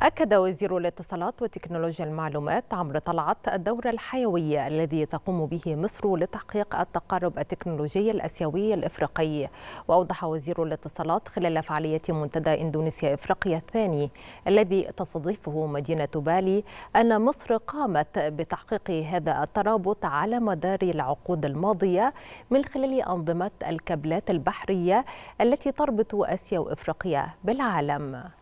أكد وزير الاتصالات وتكنولوجيا المعلومات عمرو طلعت الدور الحيوي الذي تقوم به مصر لتحقيق التقارب التكنولوجي الأسيوي الإفريقي وأوضح وزير الاتصالات خلال فعالية منتدى إندونيسيا إفريقيا الثاني الذي تستضيفه مدينة بالي أن مصر قامت بتحقيق هذا الترابط على مدار العقود الماضية من خلال أنظمة الكابلات البحرية التي تربط آسيا وإفريقيا بالعالم